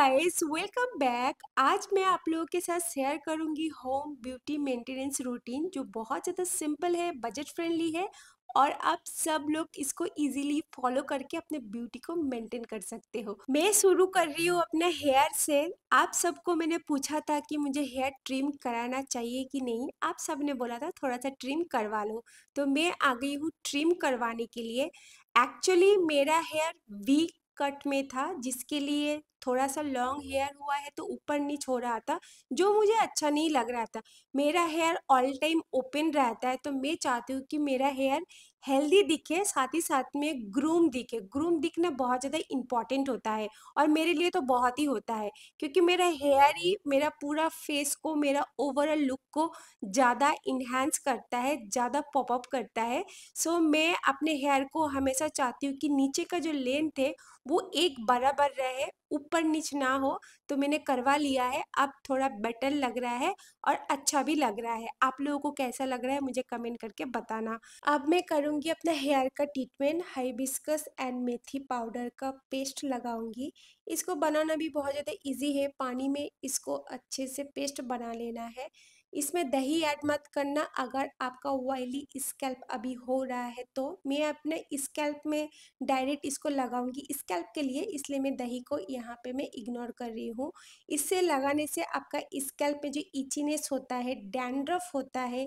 guys welcome back आज मैं आप लोगों के साथ शेयर करूंगी होम ब्यूटी मेंटेनेंस रूटीन जो बहुत ज़्यादा सिंपल है बजट फ्रेंडली है और आप सब लोग इसको इजीली फॉलो करके अपने ब्यूटी को मेंटेन कर सकते हो मैं शुरू कर रही हूँ अपने हेयर से आप सबको मैंने पूछा था कि मुझे हेयर ट्रिम कराना चाहिए कि नहीं आप सब ने बोला था थोड़ा सा ट्रिम करवा लो तो मैं आ गई हूँ ट्रिम करवाने के लिए एक्चुअली मेरा हेयर वीक कट में था जिसके लिए थोड़ा सा लॉन्ग हेयर हुआ है तो ऊपर नीच हो रहा था जो मुझे अच्छा नहीं लग रहा था मेरा हेयर ऑल टाइम ओपन रहता है तो मैं चाहती हूँ कि मेरा हेयर हेल्दी दिखे साथ ही साथ में ग्रूम दिखे ग्रूम दिखना बहुत ज़्यादा इम्पॉर्टेंट होता है और मेरे लिए तो बहुत ही होता है क्योंकि मेरा हेयर ही मेरा पूरा फेस को मेरा ओवरऑल लुक को ज़्यादा इन्हेंस करता है ज़्यादा पॉपअप करता है सो मैं अपने हेयर को हमेशा चाहती हूँ कि नीचे का जो लेंथ है वो एक बराबर रहे ऊपर ऊपर नीच ना हो तो मैंने करवा लिया है अब थोड़ा बेटर लग रहा है और अच्छा भी लग रहा है आप लोगों को कैसा लग रहा है मुझे कमेंट करके बताना अब मैं करूँगी अपना हेयर का ट्रीटमेंट हाइबिस्कस एंड मेथी पाउडर का पेस्ट लगाऊंगी इसको बनाना भी बहुत ज़्यादा इजी है पानी में इसको अच्छे से पेस्ट बना लेना है इसमें दही ऐड मत करना अगर आपका ऑयली स्कैल्प अभी हो रहा है तो मैं अपने स्कैल्प में डायरेक्ट इसको लगाऊंगी स्कैल्प के लिए इसलिए मैं दही को यहाँ पे मैं इग्नोर कर रही हूँ इससे लगाने से आपका स्कैल्प में जो इचीनेस होता है डैंड्रफ होता है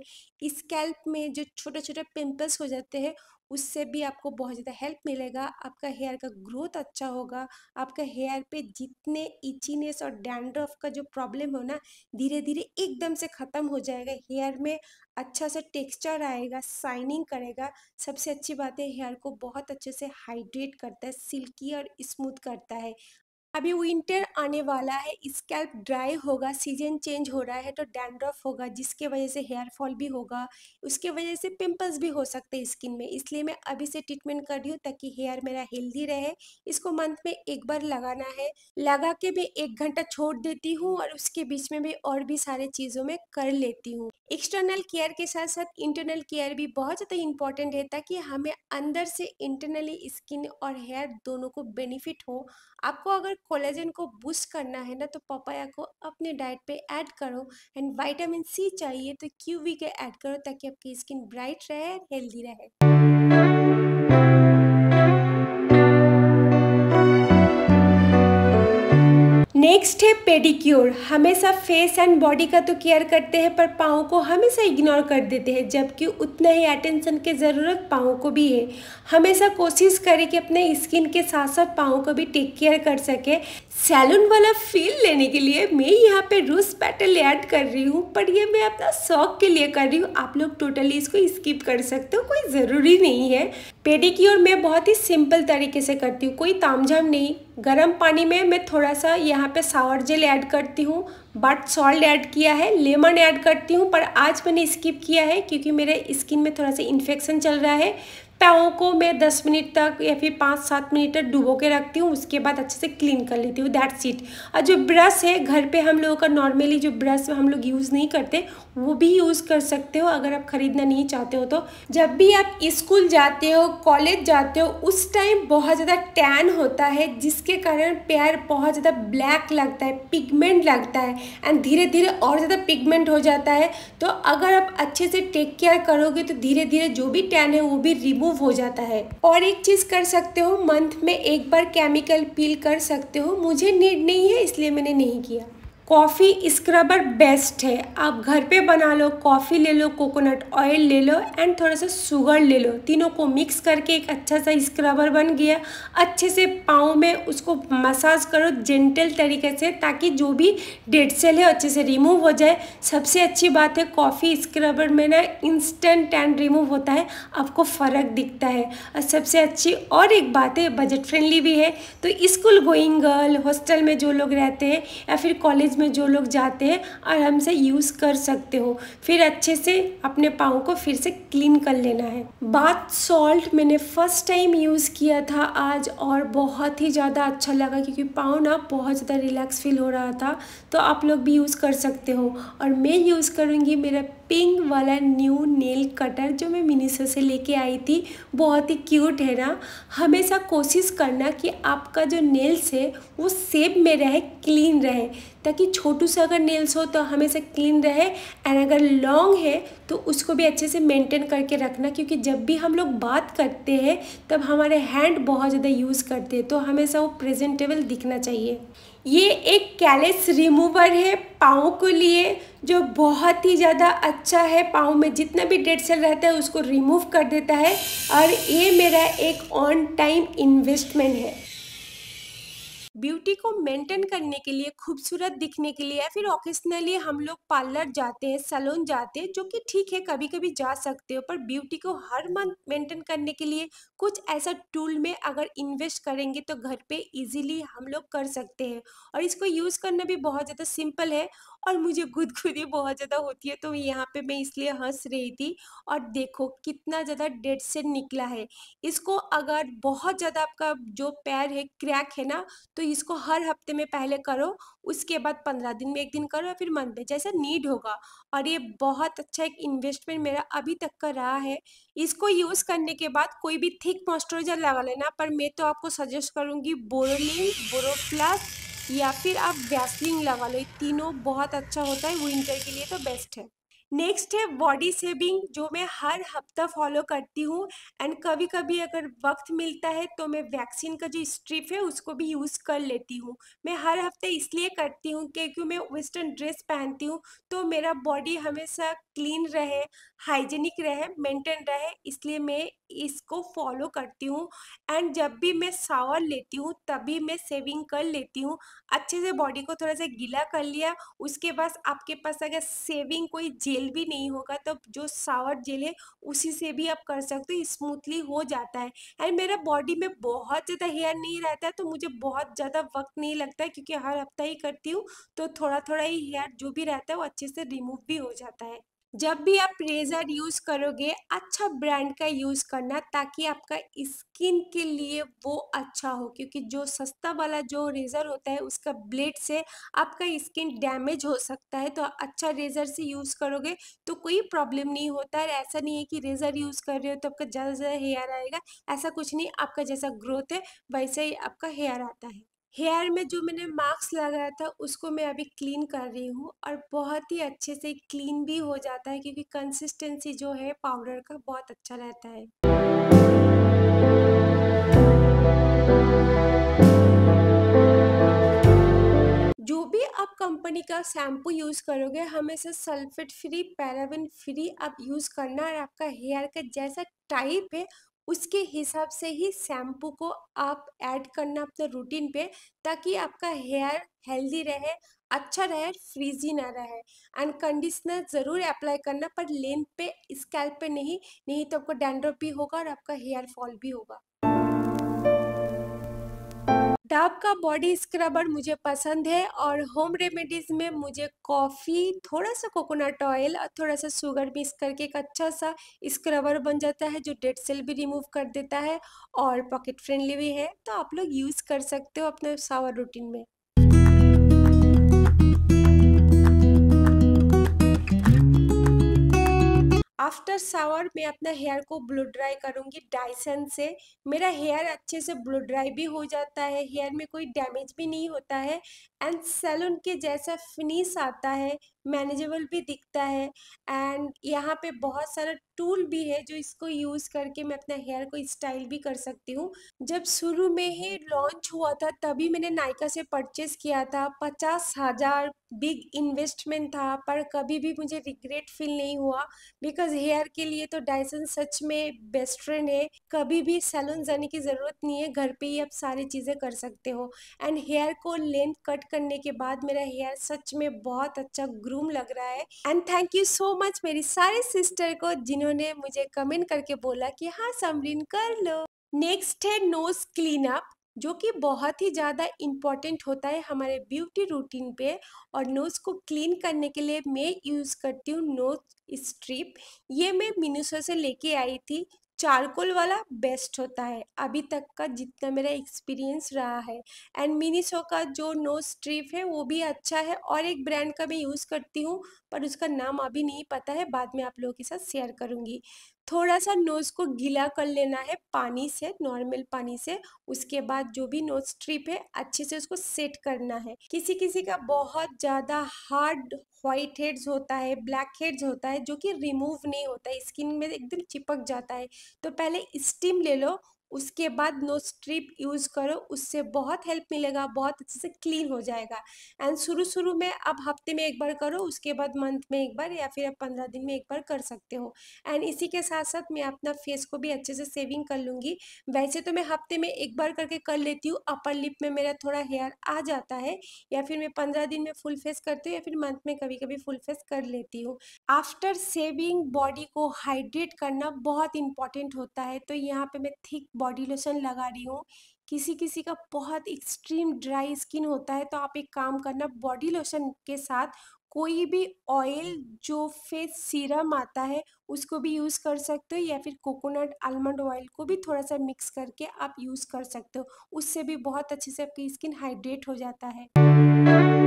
स्कैल्प में जो छोटे छोटे पिंपल्स हो जाते हैं उससे भी आपको बहुत ज़्यादा हेल्प मिलेगा आपका हेयर का ग्रोथ अच्छा होगा आपका हेयर पे जितने इचीनेस और डैंड्रफ का जो प्रॉब्लम हो ना धीरे धीरे एकदम से ख़त्म हो जाएगा हेयर में अच्छा सा टेक्सचर आएगा साइनिंग करेगा सबसे अच्छी बात है हेयर को बहुत अच्छे से हाइड्रेट करता है सिल्की और स्मूथ करता है अभी विंटर आने वाला है स्कैल्प ड्राई होगा सीजन चेंज हो रहा है तो डैंड्रफ होगा जिसके वजह से हेयर फॉल भी होगा उसके वजह से पिंपल्स भी हो सकते हैं स्किन में इसलिए मैं अभी से ट्रीटमेंट कर रही हूँ ताकि हेयर मेरा हेल्दी रहे इसको मंथ में एक बार लगाना है लगा के भी एक घंटा छोड़ देती हूँ और उसके बीच में भी और भी सारे चीज़ों में कर लेती हूँ एक्सटर्नल केयर के साथ साथ इंटरनल केयर भी बहुत ज़्यादा इंपॉर्टेंट है ताकि हमें अंदर से इंटरनली स्किन और हेयर दोनों को बेनिफिट हो आपको अगर कोलेजन को बूस्ट करना है ना तो पपाया को अपने डाइट पे ऐड करो एंड वाइटामिन सी चाहिए तो क्यूवी के ऐड करो ताकि आपकी स्किन ब्राइट रहे हेल्दी रहे नेक्स्ट है पेडिक्योर हमेशा फेस एंड बॉडी का तो केयर करते हैं पर पाँव को हमेशा इग्नोर कर देते हैं जबकि उतना ही अटेंशन की ज़रूरत पाँव को भी है हमेशा कोशिश करें कि अपने स्किन के साथ साथ पाँव को भी टेक केयर कर सके सैलून वाला फील लेने के लिए मैं यहाँ पे रूस पैटल ऐड कर रही हूँ पर ये मैं अपना शौक के लिए कर रही हूँ आप लोग टोटली इसको स्किप कर सकते हो कोई ज़रूरी नहीं है पेडिक्योर मैं बहुत ही सिंपल तरीके से करती हूँ कोई तामझाम नहीं गर्म पानी में मैं थोड़ा सा यहाँ पे सावर जेल ऐड करती हूँ बट सॉल्ट ऐड किया है लेमन ऐड करती हूँ पर आज मैंने स्किप किया है क्योंकि मेरे स्किन में थोड़ा सा इन्फेक्शन चल रहा है पाँव को मैं दस मिनट तक या फिर पाँच सात मिनट तक डुबो के रखती हूँ उसके बाद अच्छे से क्लीन कर लेती हूँ दैट सीट और जो ब्रश है घर पे हम लोगों का नॉर्मली जो ब्रश हम लोग यूज़ नहीं करते वो भी यूज़ कर सकते हो अगर आप ख़रीदना नहीं चाहते हो तो जब भी आप स्कूल जाते हो कॉलेज जाते हो उस टाइम बहुत ज़्यादा टैन होता है जिसके कारण पैर बहुत ज़्यादा ब्लैक लगता है पिगमेंट लगता है एंड धीरे धीरे और ज़्यादा पिगमेंट हो जाता है तो अगर आप अच्छे से टेक केयर करोगे तो धीरे धीरे जो भी टैन है वो भी रिमूव रिमूव हो जाता है और एक चीज़ कर सकते हो मंथ में एक बार केमिकल पील कर सकते हो मुझे नीड नहीं है इसलिए मैंने नहीं किया कॉफ़ी स्क्रबर बेस्ट है आप घर पे बना लो कॉफ़ी ले लो कोकोनट ऑयल ले लो एंड थोड़ा सा शुगर ले लो तीनों को मिक्स करके एक अच्छा सा स्क्रबर बन गया अच्छे से पाँव में उसको मसाज करो जेंटल तरीके से ताकि जो भी डेड सेल है अच्छे से रिमूव हो जाए सबसे अच्छी बात है कॉफ़ी स्क्रबर में ना इंस्टेंट टैन रिमूव होता है आपको फ़र्क दिखता है और सबसे अच्छी और एक बात है बजट फ्रेंडली भी है तो स्कूल गोइंग गर्ल हॉस्टल में जो लोग रहते हैं या फिर कॉलेज में में जो लोग जाते हैं आराम से यूज़ कर सकते हो फिर अच्छे से अपने पाँव को फिर से क्लीन कर लेना है बाथ सॉल्ट मैंने फ़र्स्ट टाइम यूज़ किया था आज और बहुत ही ज़्यादा अच्छा लगा क्योंकि पाँव ना बहुत ज़्यादा रिलैक्स फील हो रहा था तो आप लोग भी यूज़ कर सकते हो और मैं यूज़ करूँगी मेरा पिंक वाला न्यू नेल कटर जो मैं मिनीसो से लेके आई थी बहुत ही क्यूट है ना हमेशा कोशिश करना कि आपका जो नेल्स है वो सेब में रहे क्लीन रहे ताकि छोटू सा अगर नेल्स हो तो हमेशा क्लीन रहे एंड अगर लॉन्ग है तो उसको भी अच्छे से मेंटेन करके रखना क्योंकि जब भी हम लोग बात करते हैं तब हमारे हैंड बहुत ज़्यादा यूज़ करते हैं तो हमेशा वो प्रेजेंटेबल दिखना चाहिए ये एक कैलेस रिमूवर है पाँव को लिए जो बहुत ही ज़्यादा अच्छा है पाँव में जितना भी डेड सेल रहता है उसको रिमूव कर देता है और ये मेरा एक ऑन टाइम इन्वेस्टमेंट है ब्यूटी को मेंटेन करने के लिए खूबसूरत दिखने के लिए या फिर ओकेशनली हम लोग पार्लर जाते हैं सलून जाते हैं जो कि ठीक है कभी कभी जा सकते हो पर ब्यूटी को हर मंथ मेंटेन करने के लिए कुछ ऐसा टूल में अगर इन्वेस्ट करेंगे तो घर पे इजीली हम लोग कर सकते हैं और इसको यूज़ करना भी बहुत ज़्यादा सिंपल है और मुझे गुदगुदी बहुत ज़्यादा होती है तो यहाँ पे मैं इसलिए हंस रही थी और देखो कितना ज़्यादा डेड से निकला है इसको अगर बहुत ज़्यादा आपका जो पैर है क्रैक है ना तो इसको हर हफ्ते में पहले करो उसके बाद पंद्रह दिन में एक दिन करो या फिर मंथ में जैसा नीड होगा और ये बहुत अच्छा एक इन्वेस्टमेंट मेरा अभी तक का रहा है इसको यूज़ करने के बाद कोई भी थिक मॉइस्चराइजर लगा लेना पर मैं तो आपको सजेस्ट करूँगी बोरोलिन बोरो प्लस या फिर आप वैसलिन लगा लो ये तीनों बहुत अच्छा होता है विंटर के लिए तो बेस्ट है नेक्स्ट है बॉडी सेविंग जो मैं हर हफ्ता फॉलो करती हूँ एंड कभी कभी अगर वक्त मिलता है तो मैं वैक्सीन का जो स्ट्रिप है उसको भी यूज़ कर लेती हूँ मैं हर हफ्ते इसलिए करती हूँ क्योंकि मैं वेस्टर्न ड्रेस पहनती हूँ तो मेरा बॉडी हमेशा क्लीन रहे हाइजीनिक रहे मेंटेन रहे इसलिए मैं इसको फॉलो करती हूँ एंड जब भी मैं सावर लेती हूँ तभी मैं सेविंग कर लेती हूँ अच्छे से बॉडी को थोड़ा सा गीला कर लिया उसके बाद आपके पास अगर सेविंग कोई जेल जेल भी नहीं होगा तो जो सावर जेल है उसी से भी आप कर सकते हो स्मूथली हो जाता है एंड मेरा बॉडी में बहुत ज़्यादा हेयर नहीं रहता है तो मुझे बहुत ज़्यादा वक्त नहीं लगता है क्योंकि हर हफ्ता ही करती हूँ तो थोड़ा थोड़ा ही हेयर जो भी रहता है वो अच्छे से रिमूव भी हो जाता है जब भी आप रेज़र यूज़ करोगे अच्छा ब्रांड का यूज़ करना ताकि आपका स्किन के लिए वो अच्छा हो क्योंकि जो सस्ता वाला जो रेज़र होता है उसका ब्लेड से आपका स्किन डैमेज हो सकता है तो अच्छा रेज़र से यूज़ करोगे तो कोई प्रॉब्लम नहीं होता है ऐसा नहीं है कि रेज़र यूज़ कर रहे हो तो आपका ज़्यादा ज़्यादा हेयर आएगा ऐसा कुछ नहीं आपका जैसा ग्रोथ है वैसे ही आपका हेयर आता है हेयर में जो मैंने मार्क्स लगाया था उसको मैं अभी क्लीन कर रही हूँ और बहुत ही अच्छे से क्लीन भी हो जाता है क्योंकि कंसिस्टेंसी जो है पाउडर का बहुत अच्छा रहता है जो भी आप कंपनी का शैम्पू यूज़ करोगे हमेशा सल्फेट फ्री पैराबिन फ्री आप यूज़ करना और आपका हेयर का जैसा टाइप है उसके हिसाब से ही शैम्पू को आप ऐड करना अपने रूटीन पे ताकि आपका हेयर हेल्दी रहे अच्छा रहे फ्रीजी ना रहे एंड कंडीशनर ज़रूर अप्लाई करना पर लेंथ पे स्कैल्प पे नहीं नहीं तो आपको डैंड्रफ भी होगा और आपका हेयर फॉल भी होगा डाब का बॉडी स्क्रबर मुझे पसंद है और होम रेमेडीज़ में मुझे कॉफ़ी थोड़ा सा कोकोनट ऑयल और थोड़ा सा शुगर मिक्स करके एक अच्छा सा स्क्रबर बन जाता है जो डेड सेल भी रिमूव कर देता है और पॉकेट फ्रेंडली भी है तो आप लोग यूज़ कर सकते हो अपने सावर रूटीन में आफ्टर सावर मैं अपना हेयर को ब्लू ड्राई करूँगी डाइसन से मेरा हेयर अच्छे से ब्लू ड्राई भी हो जाता है हेयर में कोई डैमेज भी नहीं होता है एंड सैलून के जैसा फिनिश आता है मैनेजेबल भी दिखता है एंड यहाँ पे बहुत सारा टूल भी है जो इसको यूज़ करके मैं अपना हेयर को स्टाइल भी कर सकती हूँ जब शुरू में ही लॉन्च हुआ था तभी मैंने नायका से परचेस किया था पचास हज़ार बिग इन्वेस्टमेंट था पर कभी भी मुझे रिग्रेट फील नहीं हुआ बिकॉज हेयर के लिए तो डायसन सच में बेस्ट फ्रेंड है कभी भी सैलून जाने की ज़रूरत नहीं है घर पे ही आप सारी चीज़ें कर सकते हो एंड हेयर को लेंथ कट करने के बाद मेरा हेयर सच में बहुत अच्छा ग्रो रूम लग रहा है and thank you so much मेरी सारे सिस्टर को जिन्होंने मुझे कमेंट करके बोला कि हाँ समरीन कर लो नेक्स्ट है नोज क्लीन अप जो कि बहुत ही ज़्यादा इम्पॉर्टेंट होता है हमारे ब्यूटी रूटीन पे और नोज़ को क्लीन करने के लिए मैं यूज़ करती हूँ नोज स्ट्रिप ये मैं मिनूसो से लेके आई थी चारकोल वाला बेस्ट होता है अभी तक का जितना मेरा एक्सपीरियंस रहा है एंड मिनीसो का जो नो स्ट्रिप है वो भी अच्छा है और एक ब्रांड का मैं यूज़ करती हूँ पर उसका नाम अभी नहीं पता है बाद में आप लोगों के साथ शेयर करूँगी थोड़ा सा नोज़ को गीला कर लेना है पानी से नॉर्मल पानी से उसके बाद जो भी नोज स्ट्रिप है अच्छे से उसको सेट करना है किसी किसी का बहुत ज़्यादा हार्ड व्हाइट हेड्स होता है ब्लैक हेड्स होता है जो कि रिमूव नहीं होता है स्किन में एकदम चिपक जाता है तो पहले स्टीम ले लो उसके बाद नो स्ट्रिप यूज़ करो उससे बहुत हेल्प मिलेगा बहुत अच्छे से क्लीन हो जाएगा एंड शुरू शुरू में आप हफ्ते में एक बार करो उसके बाद मंथ में एक बार या फिर आप पंद्रह दिन में एक बार कर सकते हो एंड इसी के साथ साथ मैं अपना फेस को भी अच्छे से सेविंग कर लूँगी वैसे तो मैं हफ्ते में एक बार करके कर लेती हूँ अपर लिप में मेरा थोड़ा हेयर आ जाता है या फिर मैं पंद्रह दिन में फुल फेस करती हूँ या फिर मंथ में कभी कभी फुल फेस कर लेती हूँ आफ्टर सेविंग बॉडी को हाइड्रेट करना बहुत इंपॉर्टेंट होता है तो यहाँ पर मैं थिक बॉडी लोशन लगा रही हूँ किसी किसी का बहुत एक्सट्रीम ड्राई स्किन होता है तो आप एक काम करना बॉडी लोशन के साथ कोई भी ऑयल जो फेस सीरम आता है उसको भी यूज़ कर सकते हो या फिर कोकोनट आलमंड ऑयल को भी थोड़ा सा मिक्स करके आप यूज़ कर सकते हो उससे भी बहुत अच्छे से आपकी स्किन हाइड्रेट हो जाता है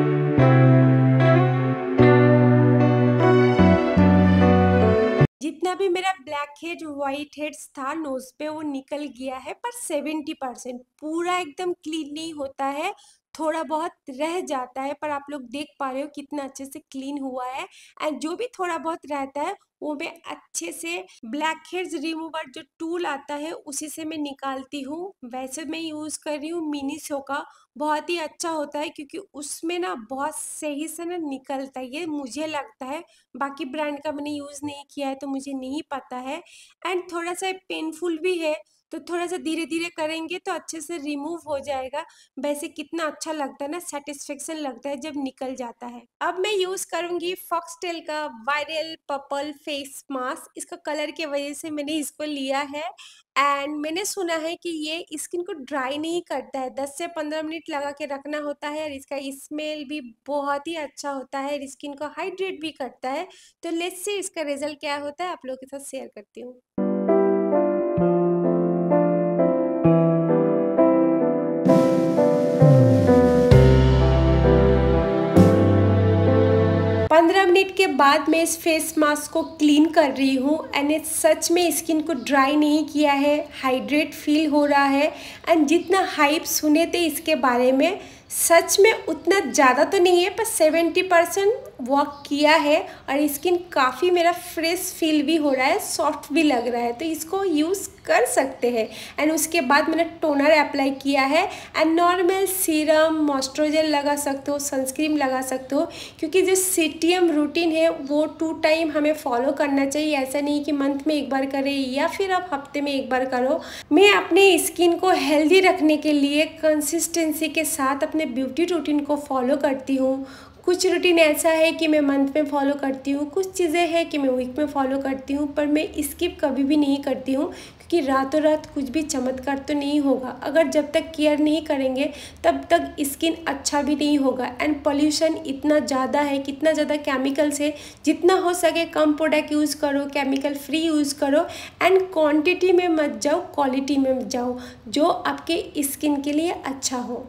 जितना भी मेरा ब्लैक हेड व्हाइट हेड्स था नोज़ पे वो निकल गया है पर सेवेंटी परसेंट पूरा एकदम क्लीन नहीं होता है थोड़ा बहुत रह जाता है पर आप लोग देख पा रहे हो कितना अच्छे से क्लीन हुआ है एंड जो भी थोड़ा बहुत रहता है वो मैं अच्छे से ब्लैक हेयर्स रिमूवर जो टूल आता है उसी से मैं निकालती हूँ वैसे मैं यूज़ कर रही हूँ शो का बहुत ही अच्छा होता है क्योंकि उसमें ना बहुत सही से ना निकलता है ये मुझे लगता है बाकी ब्रांड का मैंने यूज़ नहीं किया है तो मुझे नहीं पता है एंड थोड़ा सा पेनफुल भी है तो थोड़ा सा धीरे धीरे करेंगे तो अच्छे से रिमूव हो जाएगा वैसे कितना अच्छा लगता है ना सेटिस्फेक्शन लगता है जब निकल जाता है अब मैं यूज़ करूँगी फॉक्सटेल का वायरल पर्पल फेस मास्क इसका कलर के वजह से मैंने इसको लिया है एंड मैंने सुना है कि ये स्किन को ड्राई नहीं करता है दस से पंद्रह मिनट लगा के रखना होता है और इसका स्मेल भी बहुत ही अच्छा होता है स्किन को हाइड्रेट भी करता है तो लेट्स से इसका रिजल्ट क्या होता है आप लोगों के साथ शेयर करती हूँ 15 मिनट के बाद मैं इस फेस मास्क को क्लीन कर रही हूँ एंड सच में स्किन को ड्राई नहीं किया है हाइड्रेट फील हो रहा है एंड जितना हाइप सुने थे इसके बारे में सच में उतना ज़्यादा तो नहीं है पर सेवेंटी परसेंट वॉक किया है और स्किन काफ़ी मेरा फ्रेश फील भी हो रहा है सॉफ्ट भी लग रहा है तो इसको यूज़ कर सकते हैं एंड उसके बाद मैंने टोनर अप्लाई किया है एंड नॉर्मल सीरम मॉइस्चराइजर लगा सकते हो सनस्क्रीन लगा सकते हो क्योंकि जो सी रूटीन है वो टू टाइम हमें फॉलो करना चाहिए ऐसा नहीं कि मंथ में एक बार करें या फिर आप हफ्ते में एक बार करो मैं अपने स्किन को हेल्दी रखने के लिए कंसिस्टेंसी के साथ अपने अपने ब्यूटी रूटीन को फॉलो करती हूँ कुछ रूटीन ऐसा है कि मैं मंथ में फॉलो करती हूँ कुछ चीज़ें हैं कि मैं वीक में फॉलो करती हूँ पर मैं स्किप कभी भी नहीं करती हूँ क्योंकि रातों रात कुछ भी चमत्कार तो नहीं होगा अगर जब तक केयर नहीं करेंगे तब तक स्किन अच्छा भी नहीं होगा एंड पोल्यूशन इतना ज़्यादा है कितना ज़्यादा केमिकल्स है जितना हो सके कम प्रोडक्ट यूज़ करो केमिकल फ्री यूज़ करो एंड क्वांटिटी में मत जाओ क्वालिटी में जाओ जो आपके स्किन के लिए अच्छा हो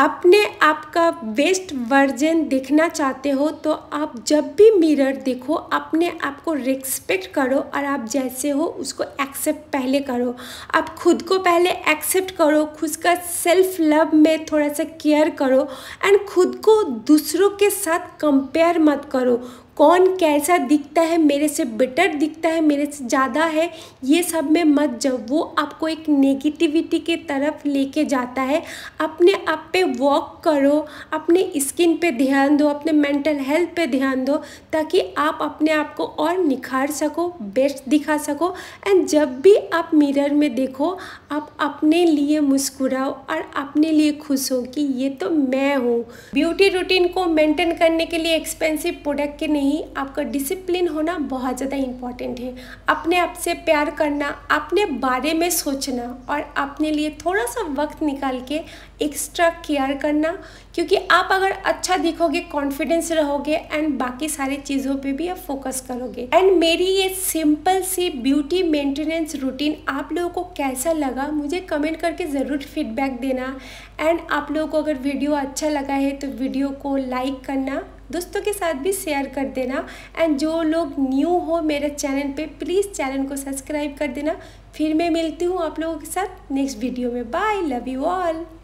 अपने आप का बेस्ट वर्जन दिखना चाहते हो तो आप जब भी मिरर देखो अपने आप को रिस्पेक्ट करो और आप जैसे हो उसको एक्सेप्ट पहले करो आप खुद को पहले एक्सेप्ट करो खुद का सेल्फ लव में थोड़ा सा केयर करो एंड खुद को दूसरों के साथ कंपेयर मत करो कौन कैसा दिखता है मेरे से बेटर दिखता है मेरे से ज़्यादा है ये सब में मत जब वो आपको एक नेगेटिविटी के तरफ लेके जाता है अपने आप पे वॉक करो अपने स्किन पे ध्यान दो अपने मेंटल हेल्थ पे ध्यान दो ताकि आप अपने आप को और निखार सको बेस्ट दिखा सको एंड जब भी आप मिरर में देखो आप अपने लिए मुस्कुराओ और अपने लिए खुश हो कि ये तो मैं हूँ ब्यूटी रूटीन को मेंटेन करने के लिए एक्सपेंसिव प्रोडक्ट के नहीं नहीं आपका डिसिप्लिन होना बहुत ज़्यादा इम्पॉर्टेंट है अपने आप से प्यार करना अपने बारे में सोचना और अपने लिए थोड़ा सा वक्त निकाल के एक्स्ट्रा केयर करना क्योंकि आप अगर अच्छा दिखोगे कॉन्फिडेंस रहोगे एंड बाकी सारी चीज़ों पे भी आप फोकस करोगे एंड मेरी ये सिंपल सी ब्यूटी मेंटेनेंस रूटीन आप लोगों को कैसा लगा मुझे कमेंट करके ज़रूर फीडबैक देना एंड आप लोगों को अगर वीडियो अच्छा लगा है तो वीडियो को लाइक करना दोस्तों के साथ भी शेयर कर देना एंड जो लोग न्यू हो मेरे चैनल पे प्लीज़ चैनल को सब्सक्राइब कर देना फिर मैं मिलती हूँ आप लोगों के साथ नेक्स्ट वीडियो में बाय लव यू ऑल